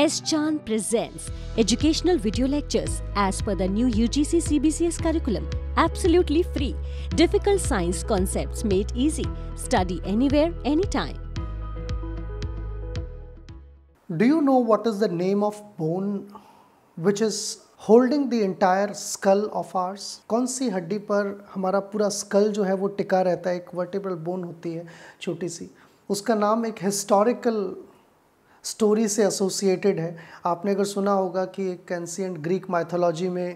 S. Chan presents educational video lectures as per the new UGC CBCS curriculum, absolutely free. Difficult science concepts made easy. Study anywhere, anytime. Do you know what is the name of bone which is holding the entire skull of ours? कौन सी हड्डी पर हमारा पूरा skull जो है वो टिका रहता है एक वर्टिब्रल bone होती है छोटी सी उसका नाम एक historical स्टोरी से एसोसिएटेड है आपने अगर सुना होगा कि एक एंशियंट ग्रीक माइथोलॉजी में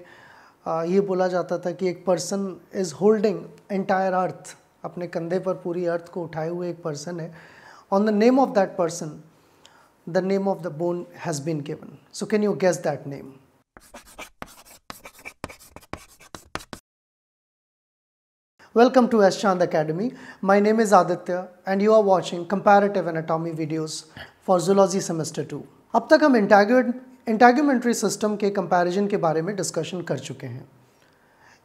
ये बोला जाता था कि एक person is holding entire earth अपने कंधे पर पूरी अर्थ को उठाए हुए एक पर्सन है on the name of that person the name of the bone has been given so can you guess that name welcome to S Chand academy my name is Aditya and you are watching comparative anatomy videos for zoology semester two अब तक हम इंटैग्यूमेंट्री system के comparison के बारे में discussion कर चुके हैं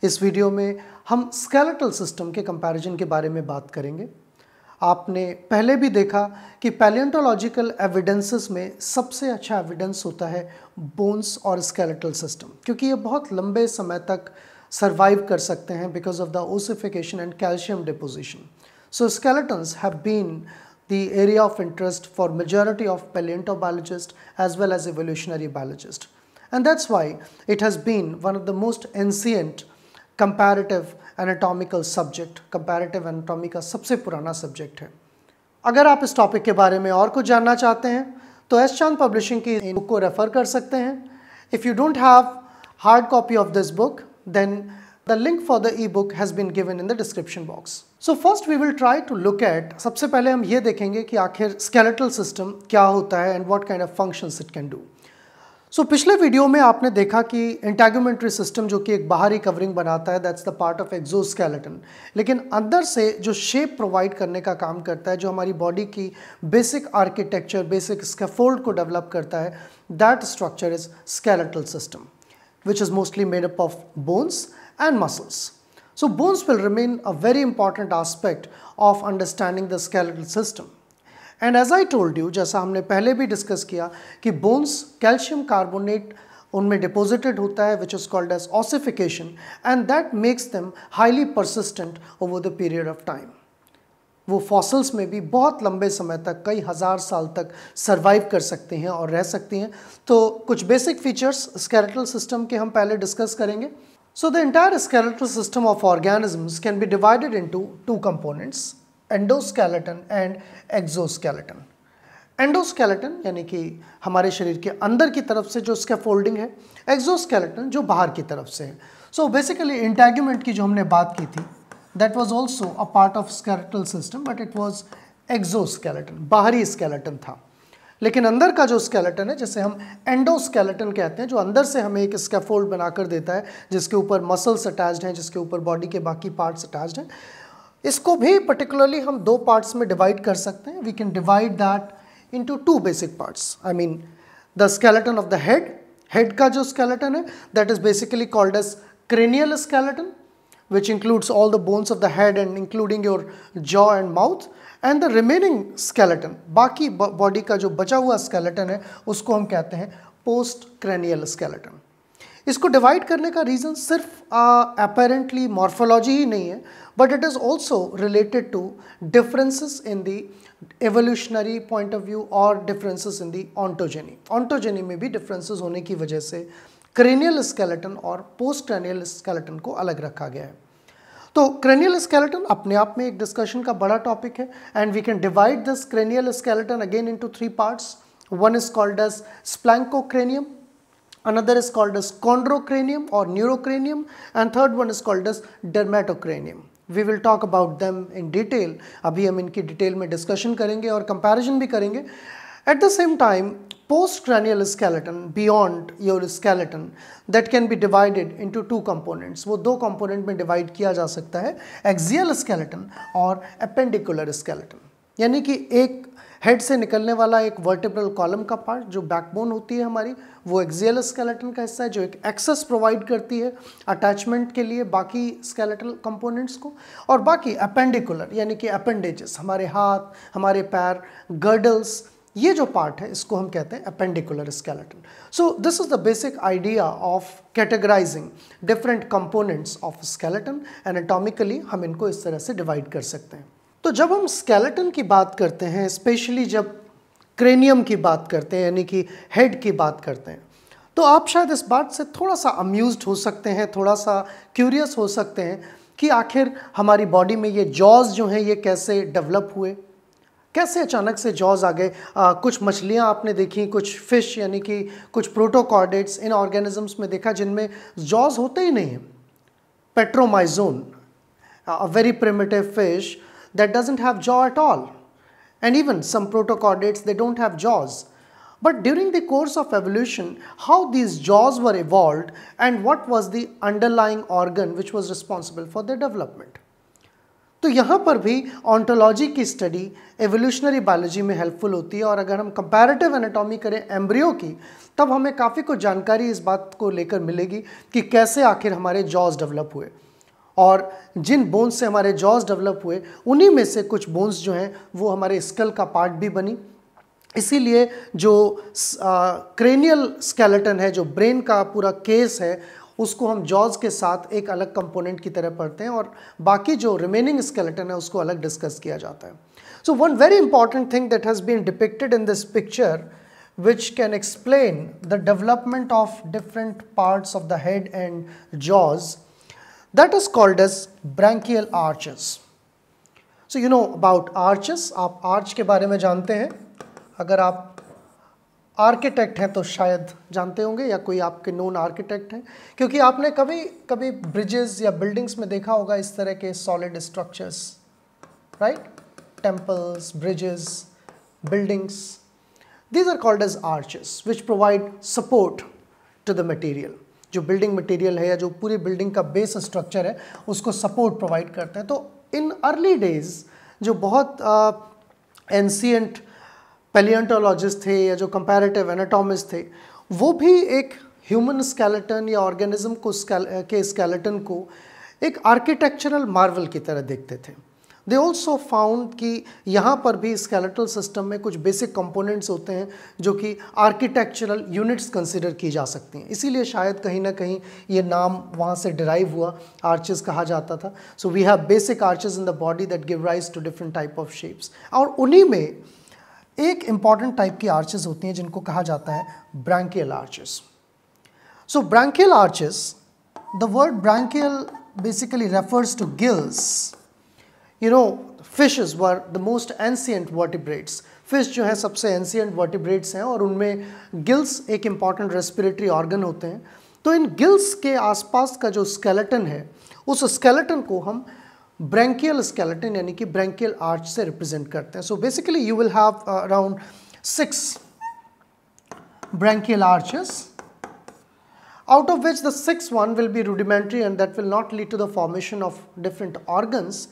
इस वीडियो में हम स्केलेटल सिस्टम के कंपैरिजन के बारे में बात करेंगे आपने पहले भी देखा कि पैलियंटोलॉजिकल एविडेंसेस में सबसे अच्छा एविडेंस होता है बोन्स और स्केलेटल सिस्टम क्योंकि ये बहुत लंबे समय तक सर्वाइव कर सकते हैं because of the ossification and calcium deposition so skeletons have been the area of interest for majority of paleontobiologists as well as evolutionary biologists. And that's why it has been one of the most ancient comparative anatomical subject, comparative anatomy का सबसे पुराना subject है अगर आप इस topic के बारे में और कुछ जानना चाहते हैं तो S चांद Publishing की बुक को रेफ़र कर सकते हैं if you don't have hard copy of this book then the link for the E has been given in the description box. So first we will try to look at सबसे पहले हम ये देखेंगे कि आखिर स्केलेटल सिस्टम क्या होता है and what kind of functions it can do so पिछले वीडियो में आपने देखा कि इंटेगोमेंट्री सिस्टम जो कि एक बाहरी कवरिंग बनाता है that's the part of skeleton लेकिन अंदर से जो शेप प्रोवाइड करने का काम करता है जो हमारी बॉडी की बेसिक आर्किटेक्चर बेसिक स्केफोल्ड को डेवलप करता है that structure is skeletal system which is mostly made up of bones and muscles So bones will remain a very important aspect of understanding the skeletal system. And as I told you जैसा हमने पहले भी discuss किया कि bones calcium carbonate उनमें deposited होता है which is called as ossification and that makes them highly persistent over the period of time वो फॉसल्स में भी बहुत लंबे समय तक कई हज़ार साल तक सरवाइव कर सकते हैं और रह सकते हैं तो कुछ बेसिक फीचर्स स्केलेटल सिस्टम के हम पहले डिस्कस करेंगे So the entire skeletal system of organisms can be divided into two components, endoskeleton and exoskeleton. Endoskeleton यानी कि हमारे शरीर के अंदर की तरफ से जो उसका फोल्डिंग है एक्जोस्केलेटन जो बाहर की तरफ से है सो बेसिकली इंटैग्यूमेंट की जो हमने बात की थी that was also a part of skeletal system but it was exoskeleton बाहरी स्केलेटन था लेकिन अंदर का जो स्केलेटन है जिसे हम एंडोस्केलेटन कहते हैं जो अंदर से हमें एक स्केफोल्ड बनाकर देता है जिसके ऊपर मसल्स अटैच्ड हैं जिसके ऊपर बॉडी के बाकी पार्ट्स अटैच्ड हैं इसको भी पर्टिकुलरली हम दो पार्ट्स में डिवाइड कर सकते हैं we can divide that into two basic parts I mean the skeleton of the head head का जो स्केलेटन है that is basically called as cranial skeleton which includes all the bones of the head and including your jaw and mouth and the remaining skeleton बाकी body का जो बचा हुआ skeleton है उसको हम कहते हैं पोस्ट क्रेनियल स्केलेटन इसको डिवाइड करने का रीज़न सिर्फ अपेरेंटली मॉर्फोलॉजी ही नहीं है but it is also related to differences in the evolutionary point of view और differences in the ontogeny ontogeny में भी डिफरेंसेस होने की वजह से क्रेनियल स्केलेटन और पोस्ट क्रेनियल स्केलेटन को अलग रखा गया है तो क्रेनियल स्केलेटन अपने आप में एक डिस्कशन का बड़ा टॉपिक है and we can divide this cranial skeleton again into three parts one is called as splancocranium another is called as chondrocranium और neurocranium and third one is called as dermatocranium we will talk about them in detail अभी हम इनकी detail में discussion करेंगे और comparison भी करेंगे at the same time postcranial skeleton beyond your skeleton that can be divided into two components वो दो component में divide किया जा सकता है axial skeleton और appendicular skeleton यानी कि एक हेड से निकलने वाला एक वर्टिब्रल कॉलम का पार्ट जो बैकबोन होती है हमारी वो एक्जियल स्केलेटन का हिस्सा है जो एक एक्सेस प्रोवाइड करती है अटैचमेंट के लिए बाकी स्केलेटल कंपोनेंट्स को और बाकी अपेंडिकुलर यानी कि अपेंडेजेस हमारे हाथ हमारे पैर गर्डल्स ये जो पार्ट है इसको हम कहते हैं appendicular skeleton so this is the basic idea of categorising different components of skeleton anatomically हम इनको इस तरह से डिवाइड कर सकते हैं तो जब हम स्केलेटन की बात करते हैं स्पेशली जब क्रेनियम की बात करते हैं यानी कि हेड की बात करते हैं तो आप शायद इस बात से थोड़ा सा अम्यूज हो सकते हैं थोड़ा सा क्यूरियस हो सकते हैं कि आखिर हमारी बॉडी में ये जॉज जो हैं ये कैसे डेवलप हुए कैसे अचानक से जॉज आ गए कुछ मछलियाँ आपने देखी कुछ फिश यानी कि कुछ प्रोटोकॉर्डेट्स इन ऑर्गेनिजम्स में देखा जिनमें जॉज होते ही नहीं है Petromyzon a very primitive fish that doesn't have jaw at all and even some protochordates they don't have jaws but during the course of evolution how these jaws were evolve and what was the underlying organ which was responsible for the development तो यहाँ पर भी ontology की study evolutionary biology में helpful होती है और अगर हम कंपैरेटिव एनाटॉमी करें एम्ब्रियो की तब हमें काफ़ी कुछ जानकारी इस बात को लेकर मिलेगी कि कैसे आखिर हमारे जॉज डेवलप हुए और जिन बोन्स से हमारे जॉज डेवलप हुए उन्हीं में से कुछ बोन्स जो हैं वो हमारे स्कल का पार्ट भी बनी इसीलिए जो क्रेनियल स्केलेटन है जो ब्रेन का पूरा केस है उसको हम जॉज के साथ एक अलग कंपोनेंट की तरह पढ़ते हैं और बाकी जो रिमेनिंग स्केलेटन है उसको अलग डिस्कस किया जाता है so one very important thing that has been depicted in this picture which can explain the development of different parts of the head and jaws that is called as branchial arches so you know about arches आप arch के बारे में जानते हैं अगर आप architect हैं तो शायद जानते होंगे या कोई आपके नोन आर्किटेक्ट हैं क्योंकि आपने कभी कभी ब्रिजेस या बिल्डिंग्स में देखा होगा इस तरह के solid structures right temples bridges buildings these are called as arches which provide support to the material जो बिल्डिंग मटीरियल है या जो पूरी बिल्डिंग का बेस स्ट्रक्चर है उसको सपोर्ट प्रोवाइड करते हैं तो इन अर्ली डेज जो बहुत एंसियंट uh, पेलियंटोलॉजिस्ट थे या जो कंपैरेटिव एनाटोमिस्ट थे वो भी एक ह्यूमन स्केलेटन या ऑर्गेनिज्म को के स्केलेटन को एक आर्किटेक्चरल मार्वल की तरह देखते थे दे ऑल्सो फाउंड कि यहाँ पर भी स्केलेटल सिस्टम में कुछ बेसिक कंपोनेंट्स होते हैं जो कि आर्किटेक्चरल यूनिट्स कंसिडर की जा सकती हैं इसीलिए शायद कहीं ना कहीं ये नाम वहाँ से डिराइव हुआ आर्चेस कहा जाता था so we have basic arches in the body that give rise to different type of shapes और उन्हीं में एक इंपॉर्टेंट टाइप की आर्चेस होती हैं जिनको कहा जाता है branchial arches so branchial arches the word branchial basically refers to gills you know fishes were the most ancient vertebrates fish जो है सबसे एंसियंट वर्टिब्रेट्स हैं और उनमें गिल्स एक इंपॉर्टेंट रेस्पिरेटरी ऑर्गन होते हैं तो इन गिल्स के आसपास का जो स्केलेटन है उस स्केलेटन को हम ब्रेंकियल स्केलेटन यानी कि ब्रेंकियल आर्च से रिप्रेजेंट करते हैं so basically you will have around six branchial arches out of which the six one will be rudimentary and that will not lead to the formation of different organs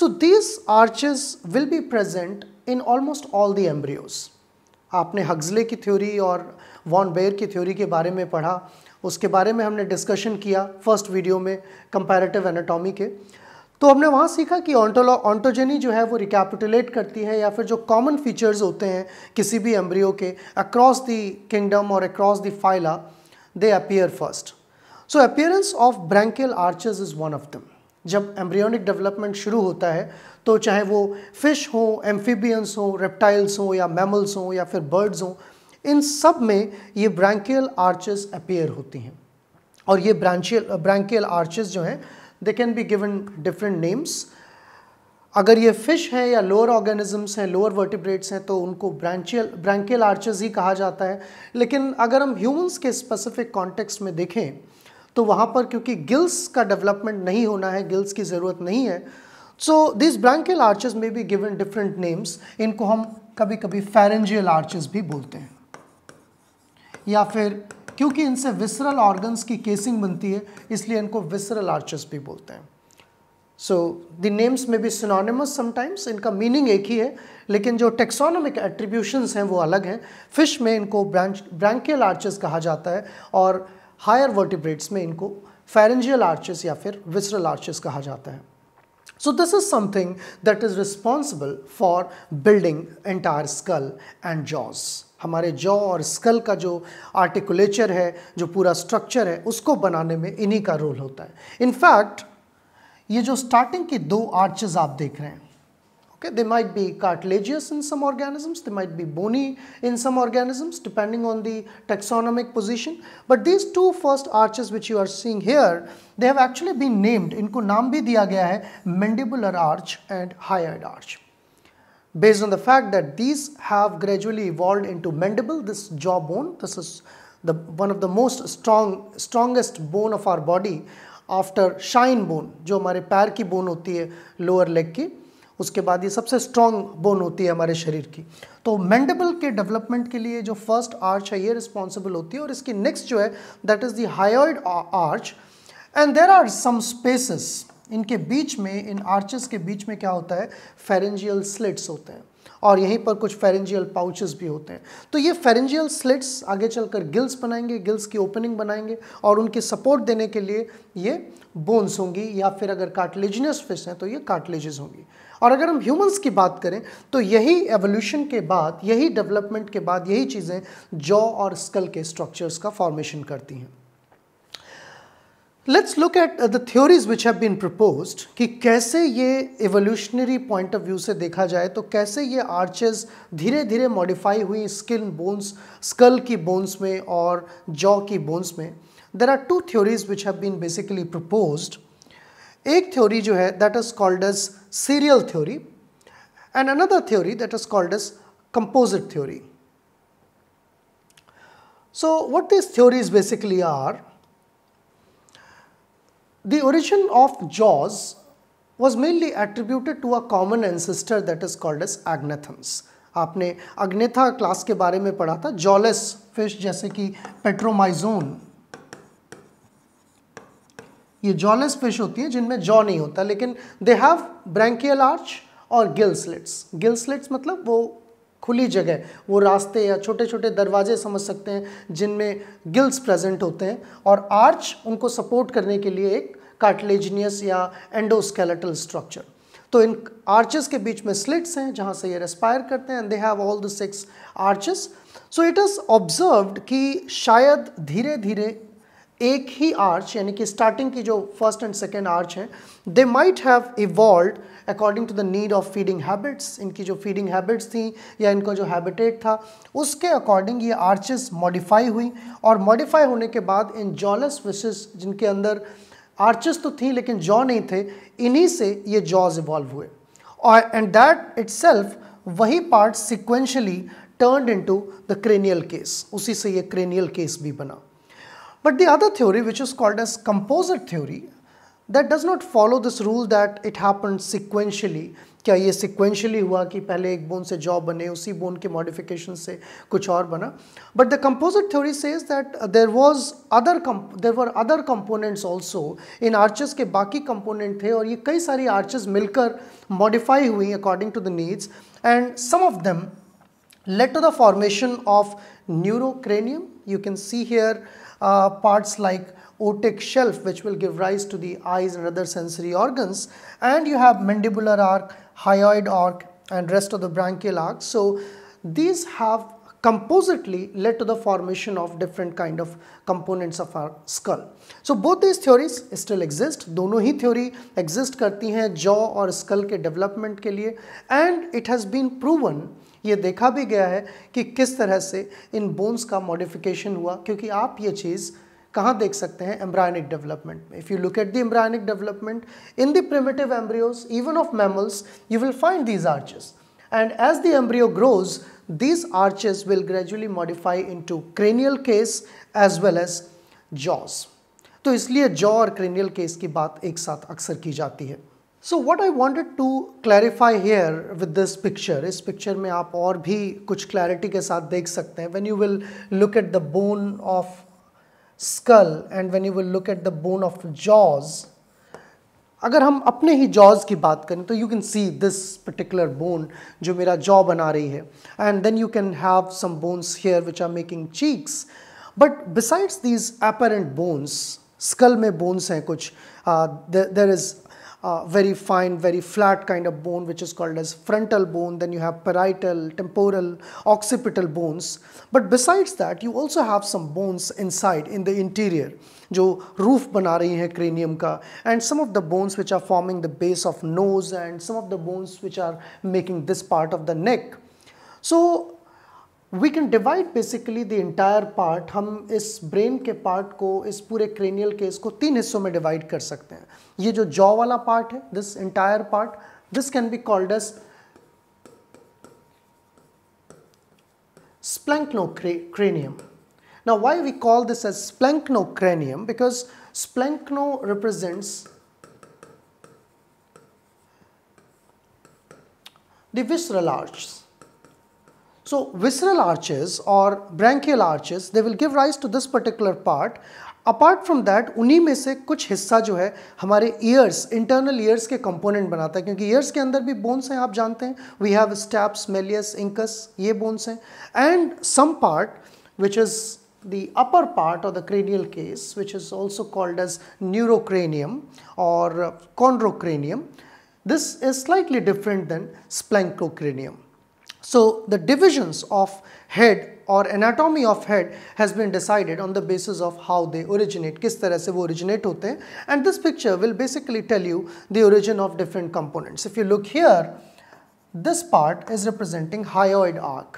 so these arches will be present in almost all the embryos आपने Huxley की theory और von bear की theory के बारे में पढ़ा उसके बारे में हमने डिस्कशन किया फर्स्ट वीडियो में कंपेरेटिव एनाटॉमी के तो हमने वहाँ सीखा कि ऑन्टोलो ऑन्टोजेनी जो है वो रिकैपिटुलेट करती है या फिर जो कॉमन फीचर्स होते हैं किसी भी एम्ब्रियो के अक्रॉस दी किंगडम और across the phyla they appear first so appearance of branchial arches is one of them जब एम्ब्रियोनिक डेवलपमेंट शुरू होता है तो चाहे वो फिश हो एम्फीबियंस हो रेप्टाइल्स हो या मैमल्स हों या फिर बर्ड्स हों इन सब में ये ब्रैंकियल आर्चेस अपेयर होती हैं और ये ब्रांचियल ब्रैंकियल आर्चेस जो हैं they can be given different names अगर ये फिश है या लोअर ऑर्गेनिजम्स हैं लोअर वर्टिब्रेट्स हैं तो उनको ब्रांचियल ब्रैंकियल आर्चेज ही कहा जाता है लेकिन अगर हम ह्यूमंस के स्पेसिफिक कॉन्टेक्स्ट में देखें तो वहाँ पर क्योंकि गिल्स का डेवलपमेंट नहीं होना है गिल्स की ज़रूरत नहीं है सो दिस ब्रैंकियल आर्चेज में बी गिवन डिफरेंट नेम्स इनको हम कभी कभी फेरेंजियल आर्चेज भी बोलते हैं या फिर क्योंकि इनसे विसरल ऑर्गन्स की केसिंग बनती है इसलिए इनको विसरल आर्चेस भी बोलते हैं सो द नेम्स में भी सिनोनिमस समटाइम्स इनका मीनिंग एक ही है लेकिन जो टेक्सोनोमिक एट्रीब्यूशंस हैं वो अलग हैं फिश में इनको ब्रांच ब्रैंकियल आर्चेस कहा जाता है और हायर वर्टिब्रेट्स में इनको फेरेंजियल आर्चेस या फिर विसरल आर्चेस कहा जाता है so this is something that is responsible for building entire skull and jaws हमारे जॉ और स्कल का जो आर्टिकुलेचर है जो पूरा स्ट्रक्चर है उसको बनाने में इन्हीं का रोल होता है इनफैक्ट ये जो स्टार्टिंग के दो आर्चेज आप देख रहे हैं okay they might be cartilaginous in some organisms they might be bony in some organisms depending on the taxonomic position but these two first arches which you are seeing here they have actually been named इनको नाम भी दिया गया है mandibular arch and hyoid arch based on the fact that these have gradually evolved into mandible, this jaw bone This is the one of the most strong, strongest bone of our body after shine bone jo hamare pair ki bone hoti hai lower leg ki उसके बाद ये सबसे strong bone होती है हमारे शरीर की तो मैंडेबल के डेवलपमेंट के लिए जो फर्स्ट आर्च है ये रिस्पॉन्सिबल होती है और इसकी नेक्स्ट जो है that is the arch and there are some spaces इनके बीच में इन आर्चेस के बीच में क्या होता है फेरेंजियल स्लिट्स होते हैं और यहीं पर कुछ फेरेंजियल पाउचेस भी होते हैं तो ये फेरेंजियल स्लिट्स आगे चलकर गिल्स बनाएंगे गिल्स की ओपनिंग बनाएंगे और उनकी सपोर्ट देने के लिए ये बोन्स होंगी या फिर अगर कार्टिलेजिनस फिश हैं तो ये कार्टिलेजेस होंगी और अगर हम ह्यूमंस की बात करें तो यही एवोल्यूशन के बाद यही डेवलपमेंट के बाद यही चीज़ें जॉ और स्कल के स्ट्रक्चर्स का फॉर्मेशन करती हैं let's look at the theories which have been proposed कि कैसे ये एवोल्यूशनरी पॉइंट ऑफ व्यू से देखा जाए तो कैसे ये आर्चेस धीरे धीरे मॉडिफाई हुई स्किन बोन्स स्कल की बोन्स में और जॉ की बोन्स में there are two theories which have been basically proposed एक थ्योरी जो है that is called as serial theory and another theory that is called as composite theory so what this theories basically are The origin of jaws was mainly attributed to a common ancestor that is called as agnathamus. आपने अग्नेथा class के बारे में पढ़ा था jawless fish जैसे कि Petromyzon ये jawless fish होती है जिनमें जॉ नहीं होता लेकिन दे हैव ब्रैंकियल आर्च और गिल स्लिट्स गिल स्लिट्स मतलब वो खुली जगह वो रास्ते या छोटे छोटे दरवाजे समझ सकते हैं जिनमें गिल्स प्रेजेंट होते हैं और आर्च उनको सपोर्ट करने के लिए एक कार्टिलेजिनियस या एंडोस्केलेटल स्ट्रक्चर तो इन आर्चेस के बीच में स्लिट्स हैं जहाँ से ये रेस्पायर करते हैं and they have all the six arches so it is observed कि शायद धीरे धीरे एक ही आर्च यानी कि स्टार्टिंग की जो फर्स्ट एंड सेकेंड आर्च हैं they might have evolve according to the need of feeding habits इनकी जो फीडिंग हैबिट्स थी या इनका जो हैबिटेट था उसके अकॉर्डिंग ये आर्चेस मॉडिफाई हुई और मॉडिफाई होने के बाद इन जॉलस विशेष जिनके अंदर आर्चेस तो थी लेकिन जॉ नहीं थे इन्हीं से ये जॉज इवॉल्व हुए और एंड दैट सेल्फ वही part sequentially into the cranial case उसी से ये क्रेनियल केस भी बना But the other theory, which is called as composite theory, that does not follow this rule that it happened sequentially. क्या ये sequentially हुआ कि पहले एक bone से jaw बने उसी bone के modification से कुछ और बना? But the composite theory says that there was other there were other components also in arches के बाकी component थे और ये कई सारी arches मिलकर modify हुई according to the needs and some of them led to the formation of neurocranium. You can see here. Uh, parts like otic shelf which will give rise to the eyes and other sensory organs and you have mandibular arc, hyoid arc and rest of the branchial arc. So these have compositely led to the formation of different kind of components of our skull. So both these theories still exist, दोनों ही theory exist करती हैं jaw और skull के development के लिए and it has been proven ये देखा भी गया है कि किस तरह से इन बोन्स का मॉडिफिकेशन हुआ क्योंकि आप ये चीज़ कहाँ देख सकते हैं एम्ब्रायनिक डेवलपमेंट में if you look at the embryonic development in the primitive embryos even of mammals you will find these arches as the embryo grows these arches will gradually modify into cranial case as well as jaws तो इसलिए jaw और cranial case की बात एक साथ अक्सर की जाती है so what I wanted to clarify here with this picture इस पिक्चर में आप और भी कुछ क्लैरिटी के साथ देख सकते हैं when you will look at the bone of skull and when you will look at the bone of jaws अगर हम अपने ही जॉज की बात करें तो you can see this particular bone जो मेरा जॉ बना रही है and then you can have some bones here which are making cheeks but besides these apparent bones skull में बोन्स हैं कुछ there uh, is very fine, very flat kind of bone, which is called as frontal bone. Then you have parietal, temporal, occipital bones. But besides that, you also have some bones inside in the interior, jo roof bana rahi hai cranium and some of the bones which are forming the base of nose, and some of the bones which are making this part of the neck. So we can divide basically the entire part हम इस brain के part को इस पूरे cranial case को तीन हिस्सों में डिवाइड कर सकते हैं ये जो जॉ वाला पार्ट है this entire part this can be called as ना why we call this as splanchnocranium because splanchno represents the visceral arch. So visceral arches or branchial arches, they will give rise to this particular part. Apart from that, उन्हीं में से कुछ हिस्सा जो है हमारे ears, internal ears के component बनाता है क्योंकि ears के अंदर भी bones हैं आप जानते हैं We have stapes malleus, incus, ये bones हैं And some part, which is the upper part of the cranial case which is also called as neurocranium or chondrocranium. This is slightly different than splanchocranium. So the divisions of head or anatomy of head has been decided on the basis of how they originate, kis tarah se wo originate hote and this picture will basically tell you the origin of different components. If you look here, this part is representing hyoid arch.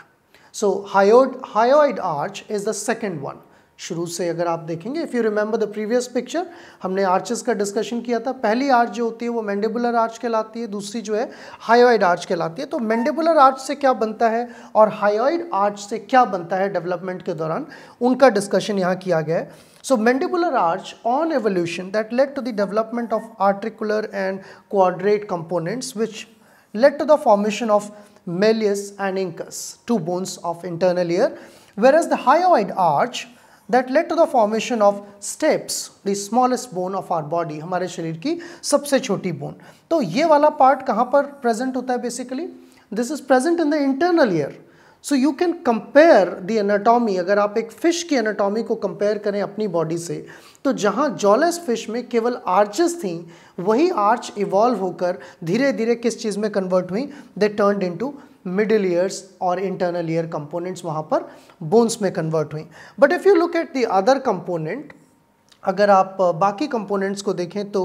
So hyoid, hyoid arch is the second one. शुरू से अगर आप देखेंगे if you remember the previous picture हमने arches का discussion किया था पहली आर्च जो होती है वो मैंडेबुलर आर्च कहलाती है दूसरी जो है हाईवाइड आर्च कहलाती है तो मैंडेबुलर आर्च से क्या बनता है और हाईवाइड आर्च से क्या बनता है डेवलपमेंट के दौरान उनका डिस्कशन यहाँ किया गया है so mandibular arch on evolution that led to the development of articular and quadrate components which led to the formation of malleus and incus two bones of internal ear whereas the hyoid arch that led to the formation of stapes the smallest bone of our body हमारे शरीर की सबसे छोटी bone तो ये वाला part कहाँ पर प्रेजेंट होता है basically this is present in the internal ear so you can compare the anatomy अगर आप एक फिश की एनाटॉमी को कंपेयर करें अपनी बॉडी से तो जहाँ जॉलेस फिश में केवल आर्चेस थी वही आर्च इवॉल्व होकर धीरे धीरे किस चीज़ में कन्वर्ट हुई they turned to middle ears और इंटरनल ईयर कंपोनेंट्स वहाँ पर बोन्स में कन्वर्ट हुई but if you look at the other component अगर आप बाकी कंपोनेंट्स को देखें तो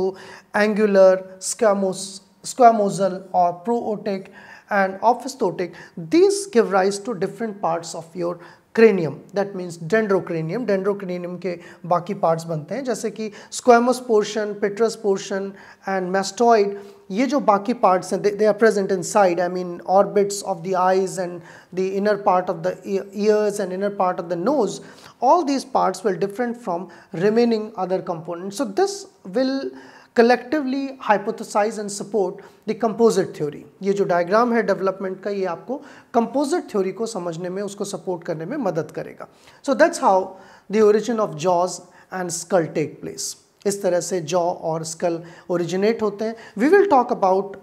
एंगुलर स्कैमोस स्क्वामोजल और prootic and opisthotic this give rise to different parts of your cranium that means dendrocranium dendrocranium के बाकी पार्ट्स बनते हैं जैसे कि squamous portion petrous portion and mastoid ये जो बाकी parts हैं they are present inside I mean orbits of the eyes and the inner part of the ears and inner part of the nose all these parts will different from remaining other components so this will collectively hypothesize and support the composite theory ये diagram है development का ये आपको composite theory को समझने में उसको support करने में मदद so that's how the origin of jaws and skull take place इस तरह से जॉ और स्कल ओरिजिनेट होते हैं we will talk about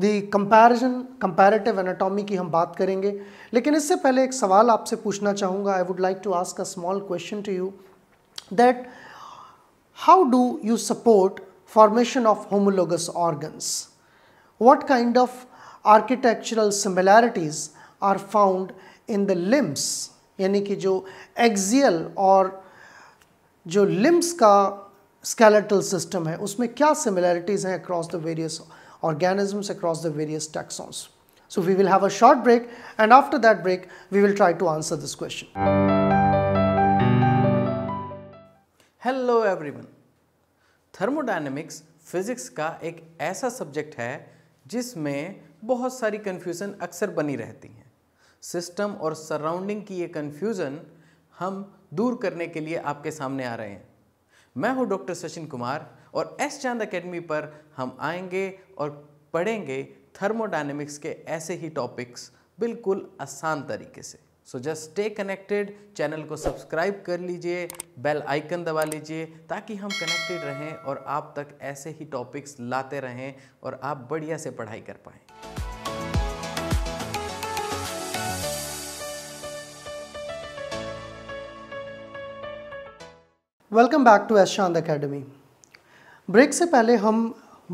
the comparison comparative anatomy की हम बात करेंगे लेकिन इससे पहले एक सवाल आपसे पूछना चाहूँगा I would like to ask a small question to you that how do you support formation of homologous organs what kind of architectural similarities are found in the limbs यानी कि जो एक्जियल और जो लिम्स का skeletal system है उसमें क्या similarities हैं across the various organisms across the various taxons so we will have a short break and after that break we will try to answer this question hello everyone thermodynamics physics का एक ऐसा subject है जिसमें बहुत सारी confusion अक्सर बनी रहती हैं सिस्टम और सराउंडिंग की ये कन्फ्यूज़न हम दूर करने के लिए आपके सामने आ रहे हैं मैं हूं डॉक्टर सचिन कुमार और एस चांद एकेडमी पर हम आएंगे और पढ़ेंगे थर्मोडाइनमिक्स के ऐसे ही टॉपिक्स बिल्कुल आसान तरीके से so just stay connected channel को सब्सक्राइब कर लीजिए बेल आइकन दबा लीजिए ताकि हम कनेक्टेड रहें और आप तक ऐसे ही टॉपिक्स लाते रहें और आप बढ़िया से पढ़ाई कर पाएँ welcome back to Eshant academy break से पहले हम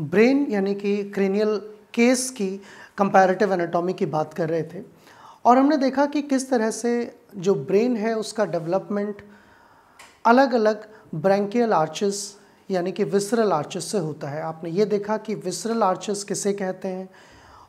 ब्रेन यानी कि क्रेनियल केस की कंपैरेटिव एनाटॉमी की बात कर रहे थे और हमने देखा कि किस तरह से जो ब्रेन है उसका डेवलपमेंट अलग अलग ब्रैंकियल आर्चेस यानी कि विसरल आर्चेस से होता है आपने ये देखा कि विसरल आर्चेस किसे कहते हैं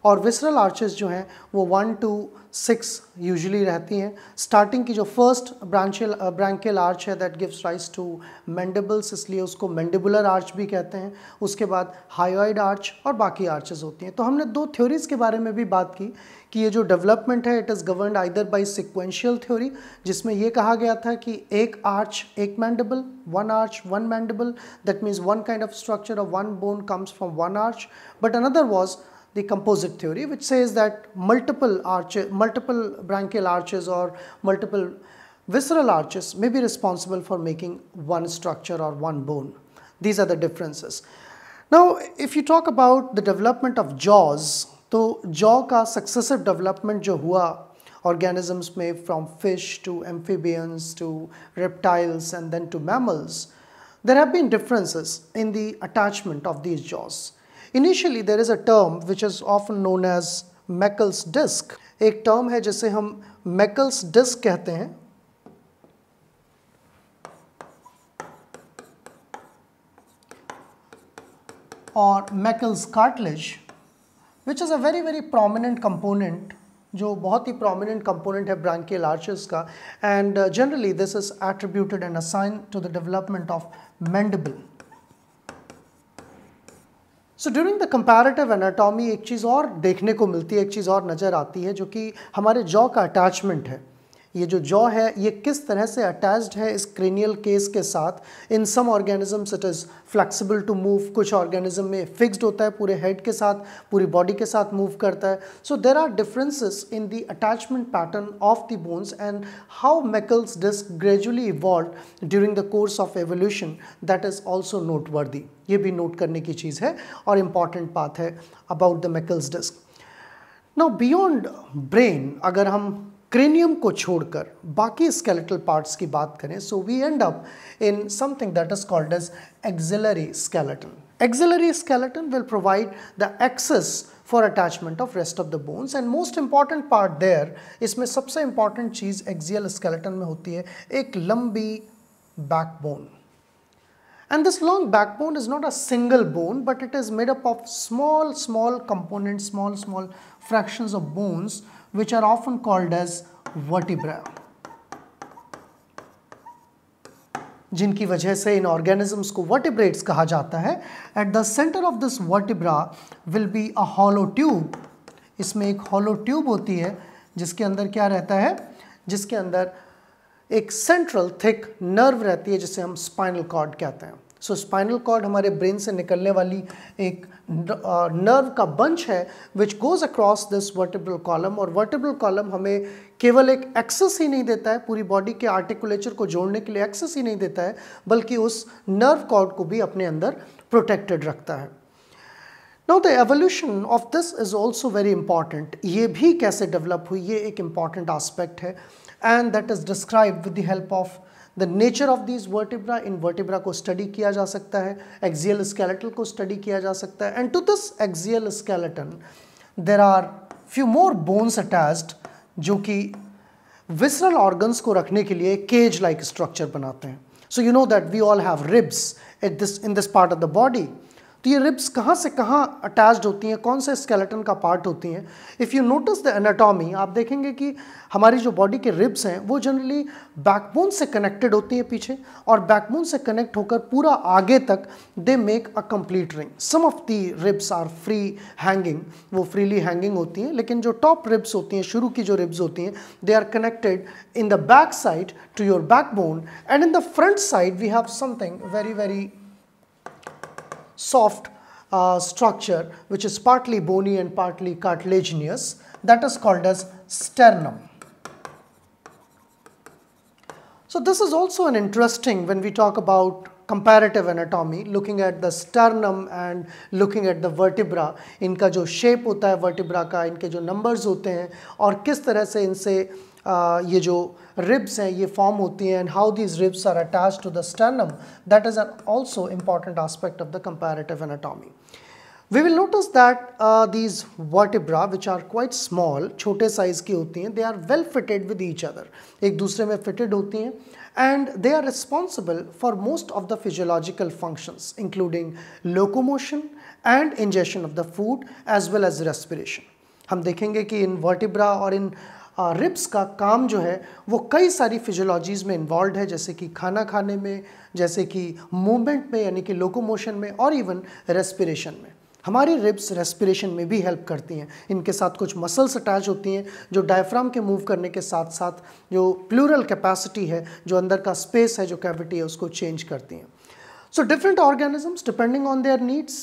और विसरल आर्चेस जो हैं वो वन टू सिक्स यूजुअली रहती हैं स्टार्टिंग की जो फर्स्ट ब्रांचल ब्रैंकेल आर्च है that gives rise to mandibles इसलिए उसको मैंडेबुलर आर्च भी कहते हैं उसके बाद हायोइड आर्च और बाकी आर्चेस होती हैं तो हमने दो थ्योरीज़ के बारे में भी बात की कि ये जो डेवलपमेंट है it is governed either by sequential theory जिसमें ये कहा गया था कि एक आर्च एक mandible one arch one mandible that means one kind of structure of one bone comes from one arch but another was the composite theory, which says that multiple arches, multiple branchial arches or multiple visceral arches may be responsible for making one structure or one bone. These are the differences. Now, if you talk about the development of jaws, so jaw successive development jo hua organisms may from fish to amphibians to reptiles and then to mammals, there have been differences in the attachment of these jaws. Initially there is a term which is often known as Meckel's disc एक term है जिसे हम Meckel's disc कहते हैं और Meckel's cartilage which is a very very prominent component जो बहुत ही प्रोमिनेंट कंपोनेंट है ब्रांकियल आर्चेस का and generally this is attributed and assign to the development of mandible so during the comparative anatomy एक चीज़ और देखने को मिलती है एक चीज़ और नज़र आती है जो कि हमारे जॉ का अटैचमेंट है ये जो जॉ है ये किस तरह से अटैच्ड है इस क्रेनियल केस के साथ in some organisms it is flexible to move कुछ ऑर्गेनिज्म में फिक्स्ड होता है पूरे हेड के साथ पूरी बॉडी के साथ मूव करता है so there are differences in the attachment pattern of the bones and how Meckel's disc gradually evolve during the course of evolution that is also noteworthy ये भी नोट करने की चीज़ है और इम्पॉर्टेंट बात है about the Meckel's disc now beyond brain अगर हम क्रेनियम को छोड़कर बाकी स्केलेटल पार्ट्स की बात करें so we end up in something that is called as axillary skeleton axillary skeleton will provide the access for attachment of rest of the bones and most important part there इसमें सबसे important चीज axial skeleton में होती है एक लंबी backbone and this long backbone is not a single bone but it is made up of small small component small small fraction of bones which are often called as vertebra. जिनकी वजह से इन organisms को vertebrates कहा जाता है at the center of this vertebra will be a hollow tube इसमें एक hollow tube होती है जिसके अंदर क्या रहता है जिसके अंदर एक सेंट्रल थिक नर्व रहती है जिसे हम स्पाइनल कॉर्ड कहते हैं सो स्पाइनल कॉर्ड हमारे ब्रेन से निकलने वाली एक नर्व का बंच है which goes across this vertebral column और वर्टिब्रल कॉलम हमें केवल एक एक्सेस ही नहीं देता है पूरी बॉडी के आर्टिकुलेचर को जोड़ने के लिए एक्सेस ही नहीं देता है बल्कि उस नर्व कॉर्ड को भी अपने अंदर प्रोटेक्टेड रखता है now the evolution of this is also very important ये भी कैसे डेवलप हुई ये एक इम्पॉर्टेंट आस्पेक्ट है and that is describe with the help of the nature of these vertebra इन वर्टिब्रा को स्टडी किया जा सकता है एक्जियल स्केलेटल को स्टडी किया जा सकता है and to this axial skeleton there are few more bones attached जो कि विसरल ऑर्गन्स को रखने के लिए केज लाइक स्ट्रक्चर बनाते हैं so you know that we all have ribs at this in this part of the body तो ये रिब्स कहाँ से कहाँ अटैच्ड होती हैं कौन से स्केलेटन का पार्ट होती हैं if you notice the anatomy आप देखेंगे कि हमारी जो बॉडी के रिब्स हैं वो जनरली बैकबोन से कनेक्टेड होती हैं पीछे और बैकबोन से कनेक्ट होकर पूरा आगे तक they make a complete ring some of the ribs are free hanging वो फ्रीली हैंगिंग होती हैं लेकिन जो टॉप रिब्स होती हैं शुरू की जो रिब्स होती हैं they are connected in the back side to your backbone and in the front side we have something very very soft uh, structure which is partly bony and partly cartilaginous that is called as sternum. So this is also an interesting when we talk about comparative anatomy looking at the sternum and looking at the vertebra इनका जो shape होता है vertebra का इनके जो numbers होते हैं और किस तरह से इनसे uh, ये जो ribs हैं ये form होती हैं and how these ribs are attached to the sternum that is an also important aspect of the comparative anatomy. We will notice that uh, these vertebra which are quite small छोटे size की होती हैं they are well fitted with each other एक दूसरे में fitted होती हैं and they are responsible for most of the physiological functions including locomotion and ingestion of the food as well as respiration. हम देखेंगे कि इन वर्टिब्रा और इन रिप्स का काम जो है वो कई सारी फिजियोलॉजीज़ में इन्वॉल्व है जैसे कि खाना खाने में जैसे कि मूवमेंट में यानी कि लोकोमोशन में और इवन रेस्पिरेशन में हमारी रिब्स रेस्पिरेशन में भी हेल्प करती हैं इनके साथ कुछ मसल्स अटैच होती हैं जो डायफ्राम के मूव करने के साथ साथ जो प्लूरल कैपेसिटी है जो अंदर का स्पेस है जो कैविटी है उसको चेंज करती हैं so different organisms depending on their needs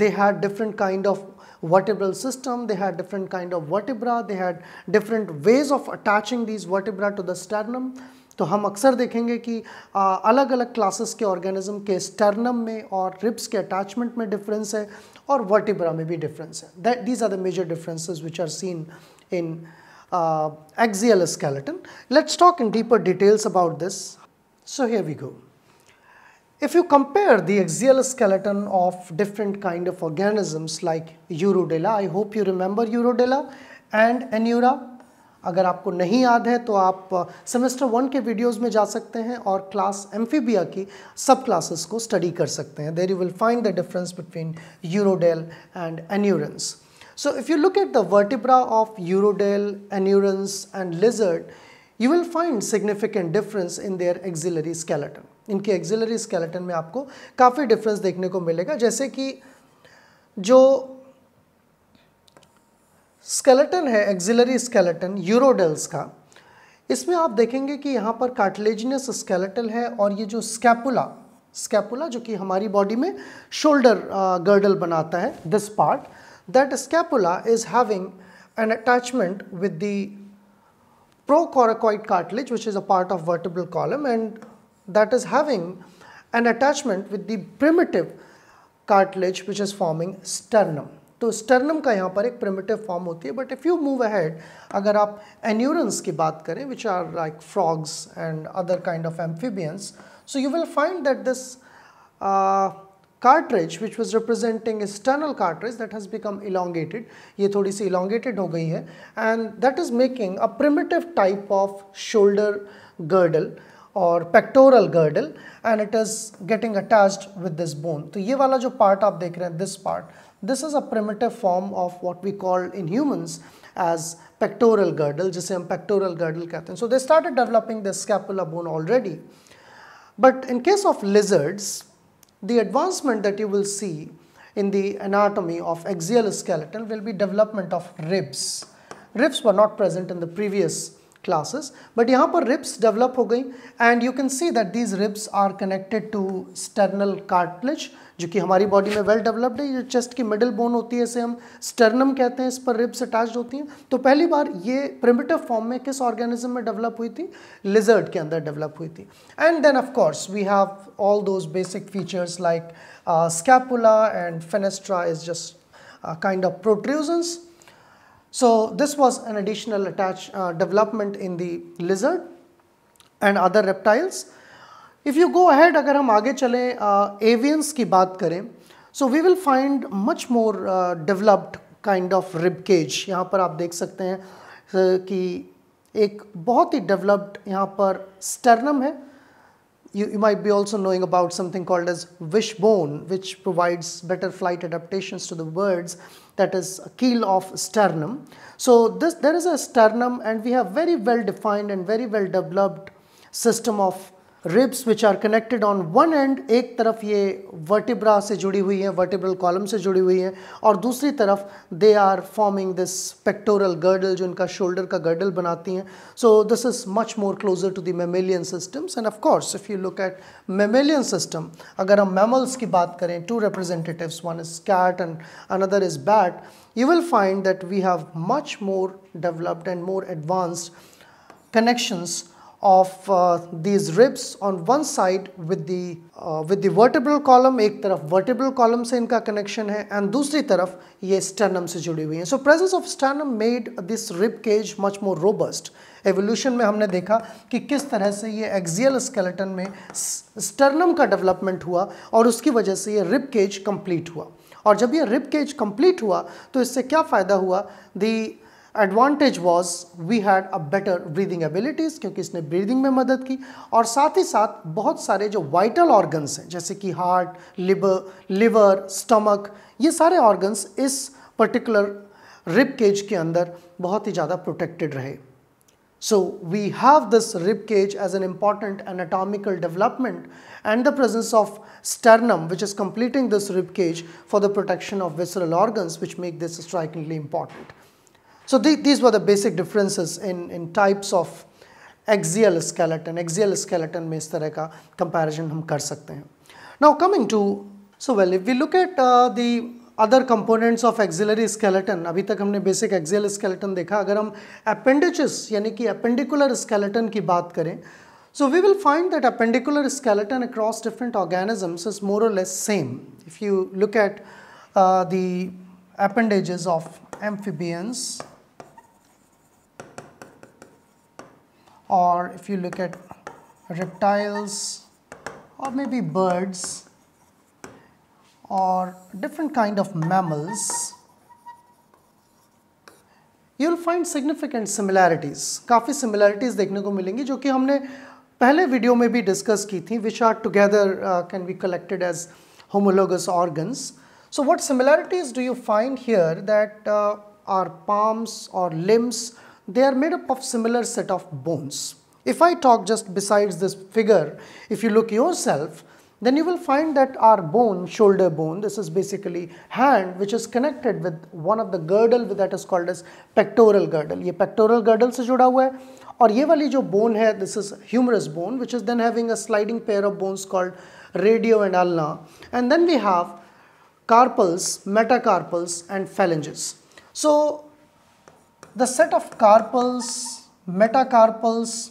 they have different kind of vertebral system they had different kind of vertebra they had different ways of attaching these vertebra to the sternum तो हम अक्सर देखेंगे कि अलग अलग classes के organism के sternum में और रिब्स के अटैचमेंट में डिफरेंस है और वर्टिब्रा में भी डिफरेंस है that these are the major differences which are seen in axial skeleton let's talk in deeper details about this so here we go If you compare the axial skeleton of different kind of organisms like Eurodela, I hope you remember Eurodela and Anura. अगर आपको नहीं याद है तो आप semester one के videos में जा सकते हैं और क्लास एम्फीबिया की सब क्लासेस को स्टडी कर सकते हैं there you will find the difference between urodele and anurans so if you look at the vertebra of urodele anurans and lizard you will find significant difference in their axillary skeleton इनके axillary skeleton में आपको काफ़ी difference देखने को मिलेगा जैसे कि जो स्केलेटन है एक्जिलरी स्केलेटन यूरोडल्स का इसमें आप देखेंगे कि यहाँ पर कार्टिलेजिनस स्केलेटल है और ये जो स्कैपुला स्कैपुला जो कि हमारी बॉडी में शोल्डर गर्डल बनाता है this part that scapula is having an attachment with the procoracoid cartilage which is a part of vertebral column and that is having an attachment with the primitive cartilage which is forming sternum. So sternum का यहाँ पर एक primitive form होती है but if you move ahead अगर आप anurans की बात करें which are like frogs and other kind of amphibians so you will find that this uh, cartridge which was representing a sternal cartridge that has become elongated ye thodi si elongated ho gayi hai and that is making a primitive type of shoulder girdle or pectoral girdle and it is getting attached with this bone to ye wala jo part aap dekh rahe hain this part this is a primitive form of what we call in humans as pectoral girdle jise hum pectoral girdle kehte hain so they started developing the scapula bone already but in case of lizards the advancement that you will see in the anatomy of axial skeleton will be development of ribs. Ribs were not present in the previous classes but यहाँ पर ribs develop हो गई and you can see that these ribs are connected to sternal cartilage जो कि हमारी body में well developed है ये चेस्ट की मिडिल बोन होती है इसे हम स्टर्नम कहते हैं इस पर रिब्स अटैच्ड होती हैं तो पहली बार ये प्रिमिटिव फॉर्म में किस ऑर्गेनिज्म में डेवलप हुई थी लिजर्ड के अंदर डेवलप हुई थी and then of course we have all those basic features like scapula and fenestra is just kind of protrusions So this was an additional attach uh, development in the lizard and other reptiles. If you go ahead, अगर हम आगे चले uh, avians की बात करें so we will find much more uh, developed kind of rib cage. यहाँ पर आप देख सकते हैं uh, कि एक बहुत ही developed यहाँ पर sternum है you, you might be also knowing about something called as wishbone which provides better flight adaptations to the birds that is keel of sternum. So this there is a sternum and we have very well defined and very well developed system of ribs which are connected on one end एक तरफ ये vertebra से जुड़ी हुई है vertebral column से जुड़ी हुई हैं और दूसरी तरफ they are forming this pectoral girdle जो इनका शोल्डर का गर्डल बनाती हैं so this is much more closer to the mammalian systems and of course if you look at mammalian system अगर हम मेमल्स की बात करें two representative one is cat and another is bat you will find that we have much more developed and more advanced connections of uh, these ribs on one side with the uh, with the vertebral column ek taraf vertebral column se inka connection hai and dusri taraf ye sternum se judi hui hai so presence of sternum made this rib cage much more robust evolution mein humne dekha ki kis tarah se ye axial skeleton mein sternum ka development hua aur uski wajah se ye rib cage complete hua और जब ये rib cage complete हुआ तो इससे क्या फ़ायदा हुआ the advantage was we had a better breathing abilities क्योंकि इसने ब्रीदिंग में मदद की और साथ ही साथ बहुत सारे जो वाइटल ऑर्गन्स हैं जैसे कि हार्ट लिबर लिवर स्टमक ये सारे ऑर्गन्स इस पर्टिकुलर रिप केज के अंदर बहुत ही ज़्यादा प्रोटेक्टेड रहे so we have this rib cage as an important anatomical development and the presence of sternum which is completing this rib cage for the protection of visceral organs which make this strikingly important So th these were the basic differences in, in types of axial skeleton, axial skeleton में इस तरह का comparison हम कर सकते हैं Now coming to, so well if we look at uh, the other components of axillary skeleton, अभी तक हमने basic axial skeleton देखा अगर हम appendages यानी कि appendicular skeleton की बात करें So we will find that appendicular skeleton across different organisms is more or less same. If you look at uh, the appendages of amphibians or if you look at reptiles or maybe birds or different kind of mammals you'll find significant similarities Kafi similarities देखने को मिलेंगी जो कि हमने पहले video में भी discuss की थी which are together uh, can be collected as homologous organs so what similarities do you find here that uh, our palms or limbs they are made up of similar set of bones. If I talk just besides this figure, if you look yourself, then you will find that our bone, shoulder bone, this is basically hand which is connected with one of the girdle that is called as pectoral girdle. ये pectoral girdle से जुड़ा हुआ है और ये वाली जो bone है this is humerus bone which is then having a sliding pair of bones called radio and ulna and then we have carpals, metacarpals and phalanges. So the set of carpals, metacarpals,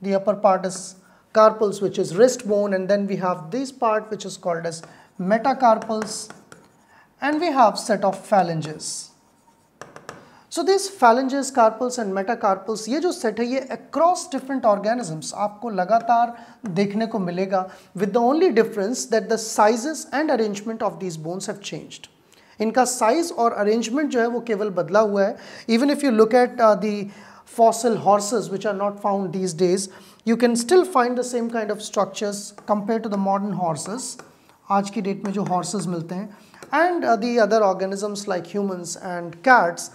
the upper part is carpals which is wrist bone and then we have this part which is called as metacarpals and we have set of phalanges. So these phalanges, carpals and metacarpals, ye jo set hai, ye across different organisms, aapko lagatar dekhne ko milega with the only difference that the sizes and arrangement of these bones have changed. इनका size और arrangement जो है वो केवल बदला हुआ है even if you look at the fossil horses which are not found these days you can still find the same kind of structures compare to the modern horses आज की डेट में जो हॉर्सेज मिलते हैं and the other organisms like humans and cats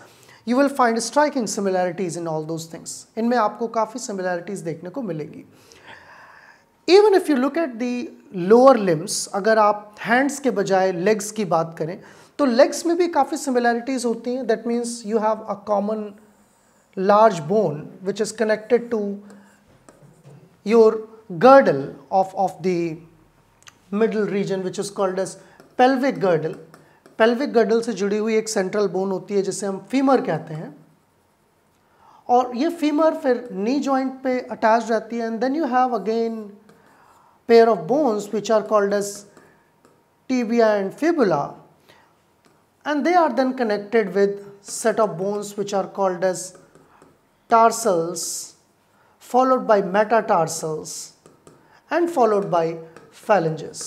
you will find striking similarities in all those things इनमें आपको काफ़ी similarities देखने को मिलेंगी even if you look at the lower limbs अगर आप हैंड्स के बजाय लेग्स की बात करें तो लेग्स में भी काफ़ी सिमिलैरिटीज होती हैं that means you have a common large bone which is connected to your girdle of of the middle region which is called as pelvic girdle pelvic girdle से जुड़ी हुई एक सेंट्रल बोन होती है जिसे हम फीमर कहते हैं और ये फीमर फिर नी जॉइंट पे अटैच रहती है and then you have again pair of bones which are called as tibia and fibula and they are then connected with set of bones which are called as tarsals followed by metatarsals and followed by phalanges.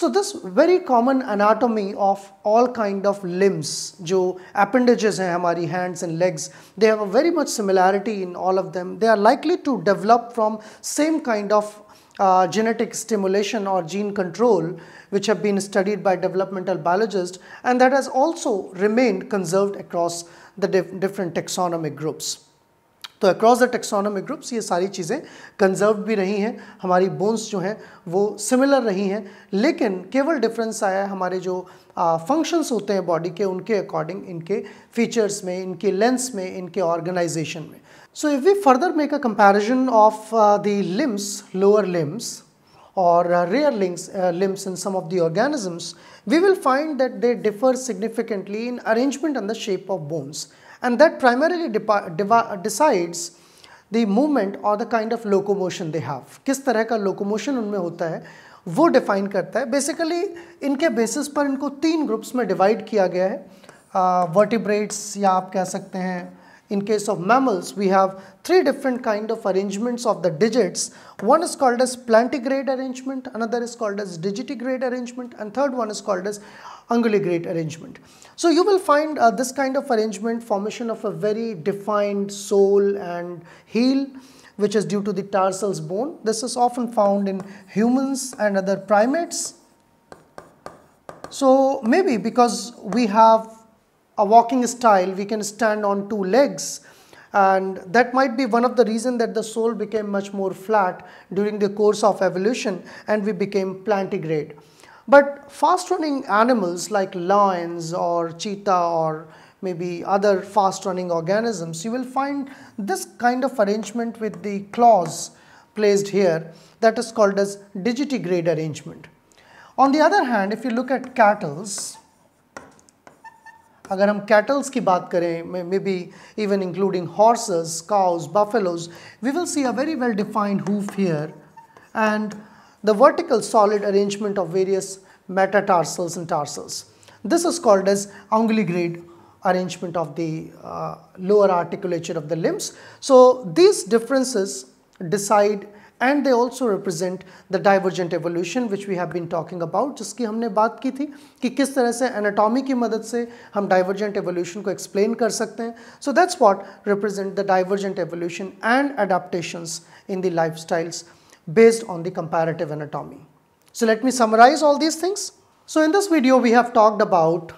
So this very common anatomy of all kind of limbs jo appendages hai hamari hands and legs they have a very much similarity in all of them they are likely to develop from same kind of uh, genetic stimulation or gene control which have been studied by developmental biologists and that has also remained conserved across the dif different taxonomic groups. तो across the taxonomic groups ये सारी चीज़ें conserve भी रही हैं हमारी bones जो हैं वो सिमिलर रही हैं लेकिन केवल डिफरेंस आया है हमारे जो फंक्शंस होते हैं बॉडी के उनके अकॉर्डिंग इनके फीचर्स में इनके लेंस में इनके ऑर्गेनाइजेशन में So if we further make a comparison of uh, the limbs, lower limbs or uh, rear limbs, uh, limbs in some of the organisms, we will find that they differ significantly in arrangement and the shape of bones and that primarily decides the movement or the kind of locomotion they have. किस तरह का locomotion उनमें होता है वो define करता है Basically इनके basis पर इनको तीन groups में divide किया गया है uh, vertebrates या आप कह सकते हैं in case of mammals, we have three different kind of arrangements of the digits. One is called as plantigrade arrangement, another is called as digitigrade arrangement, and third one is called as unguligrade arrangement. So you will find uh, this kind of arrangement formation of a very defined sole and heel which is due to the tarsal's bone. This is often found in humans and other primates. So maybe because we have a walking style, we can stand on two legs and that might be one of the reason that the sole became much more flat during the course of evolution and we became plantigrade. But fast running animals like lions or cheetah or maybe other fast running organisms, you will find this kind of arrangement with the claws placed here that is called as digitigrade arrangement. On the other hand, if you look at cattle's, अगर हम kettles की बात करें maybe even including horses cows buffaloes we will see a very hoof here and the vertical solid arrangement of various metatarsals and tarsals. This is called as unguligrade arrangement of the uh, lower articulation of the limbs. So these differences decide and they also represent the divergent evolution which we have been talking about जिसकी हमने बात की थी कि किस तरह से anatomy की मदद से हम डाइवर्जेंट एवोल्यूशन को एक्सप्लेन कर सकते हैं so that's what represent the divergent evolution and adaptations in the lifestyles based on the comparative anatomy. So let me summarize all these things. So in this video we have talked about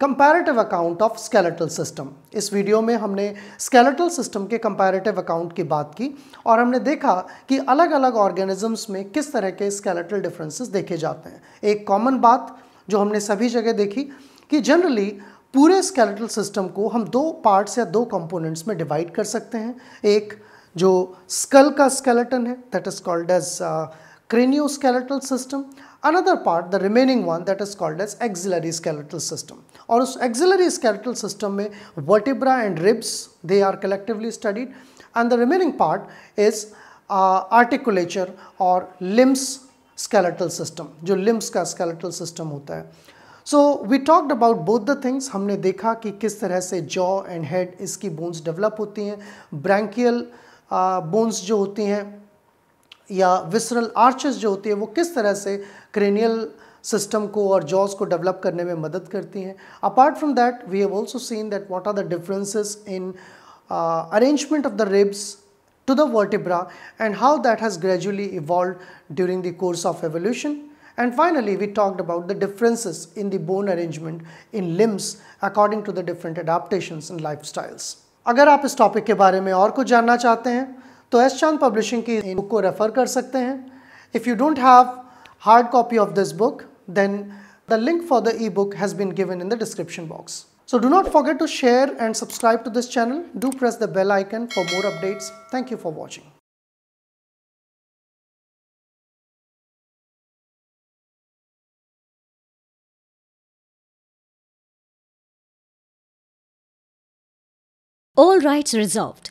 comparative account of skeletal system इस video में हमने skeletal system के comparative account की बात की और हमने देखा कि अलग अलग ऑर्गेनिजम्स में किस तरह के स्केलेटल डिफरेंसेस देखे जाते हैं एक कॉमन बात जो हमने सभी जगह देखी कि जनरली पूरे स्केलेटल सिस्टम को हम दो पार्ट्स या दो कंपोनेंट्स में डिवाइड कर सकते हैं एक जो स्कल का स्केलेटन है that is called as cranio skeletal system another part the remaining one that is called as axillary skeletal system और उस एक्सिलरी स्केलेटल सिस्टम में vertebra and ribs they are collectively studied and the remaining part is articulature और limbs skeletal system जो limbs का skeletal system होता है so we talked about both the things हमने देखा कि किस तरह से जॉ एंड हेड इसकी बोन्स डेवलप होती हैं ब्रैंकियल बोन्स uh, जो होती हैं या विसरल आर्चेस जो होती है वो किस तरह से क्रेनियल uh, सिस्टम को और जॉज को डेवलप करने में मदद करती हैं apart from that we have also seen that what are the differences in arrangement of the ribs to the vertebra and how that has gradually evolve during the course of evolution and finally we talked about the differences in the bone arrangement in limbs according to the different adaptation in lifestyles अगर आप इस topic के बारे में और कुछ जानना चाहते हैं तो एस चांद पब्लिशिंग की बुक को रेफर कर सकते हैं if you don't have hard copy of this book then the link for the ebook has been given in the description box. So do not forget to share and subscribe to this channel. Do press the bell icon for more updates. Thank you for watching. All rights reserved.